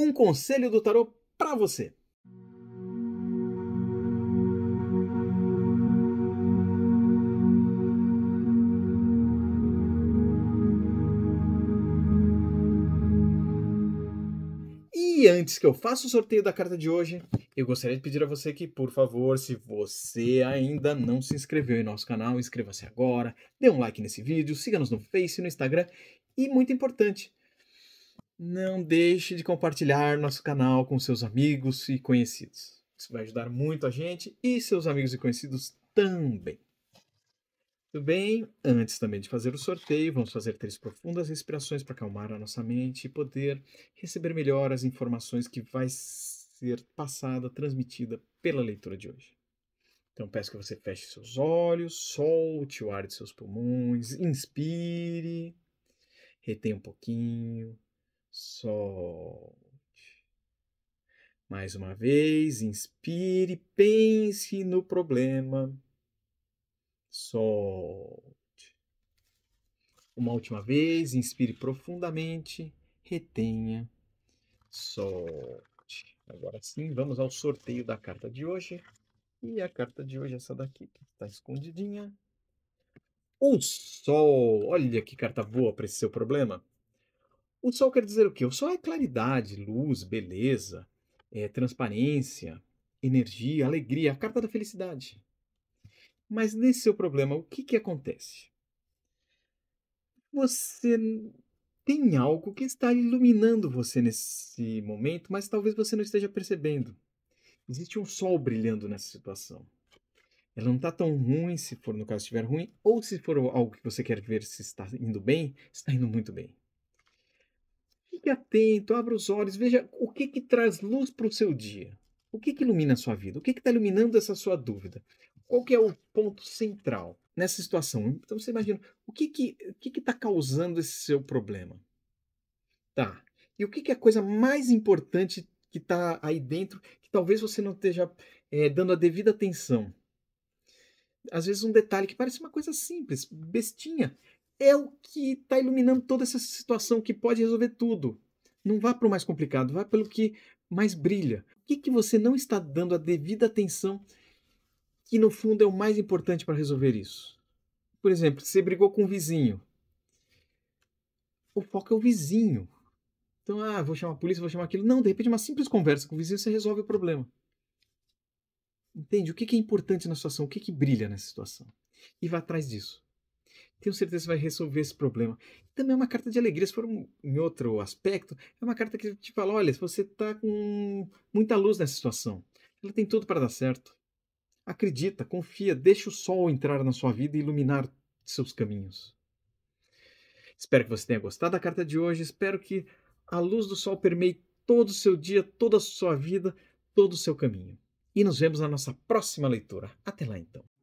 um conselho do tarot para você. E antes que eu faça o sorteio da carta de hoje, eu gostaria de pedir a você que, por favor, se você ainda não se inscreveu em nosso canal, inscreva-se agora, dê um like nesse vídeo, siga-nos no Face, no Instagram e, muito importante, não deixe de compartilhar nosso canal com seus amigos e conhecidos. Isso vai ajudar muito a gente e seus amigos e conhecidos também. Tudo bem? Antes também de fazer o sorteio, vamos fazer três profundas respirações para acalmar a nossa mente e poder receber melhor as informações que vai ser passada, transmitida pela leitura de hoje. Então peço que você feche seus olhos, solte o ar de seus pulmões, inspire, retém um pouquinho, solte. Mais uma vez, inspire, pense no problema, solte. Uma última vez, inspire profundamente, retenha, solte. Agora sim, vamos ao sorteio da carta de hoje. E a carta de hoje é essa daqui, que está escondidinha. O Sol! Olha que carta boa para esse seu problema! O sol quer dizer o quê? O sol é claridade, luz, beleza, é transparência, energia, alegria, a carta da felicidade. Mas nesse seu problema, o que, que acontece? Você tem algo que está iluminando você nesse momento, mas talvez você não esteja percebendo. Existe um sol brilhando nessa situação. Ela não está tão ruim, se for no caso estiver ruim, ou se for algo que você quer ver se está indo bem, está indo muito bem. Fique atento, abra os olhos, veja o que, que traz luz para o seu dia. O que, que ilumina a sua vida? O que está iluminando essa sua dúvida? Qual que é o ponto central nessa situação? Então você imagina, o que que está que que tá causando esse seu problema? Tá. E o que, que é a coisa mais importante que está aí dentro que talvez você não esteja é, dando a devida atenção? Às vezes um detalhe que parece uma coisa simples, bestinha, é o que está iluminando toda essa situação que pode resolver tudo. Não vá para o mais complicado, vá pelo que mais brilha. O que, que você não está dando a devida atenção que no fundo é o mais importante para resolver isso? Por exemplo, você brigou com um vizinho. O foco é o vizinho. Então, ah, vou chamar a polícia, vou chamar aquilo. Não, de repente, uma simples conversa com o vizinho você resolve o problema. Entende? O que, que é importante na situação? O que, que brilha nessa situação? E vá atrás disso tenho certeza que vai resolver esse problema. Também é uma carta de alegria, se for um, em outro aspecto, é uma carta que te fala, olha, você está com muita luz nessa situação. Ela tem tudo para dar certo. Acredita, confia, deixa o sol entrar na sua vida e iluminar seus caminhos. Espero que você tenha gostado da carta de hoje, espero que a luz do sol permeie todo o seu dia, toda a sua vida, todo o seu caminho. E nos vemos na nossa próxima leitura. Até lá então.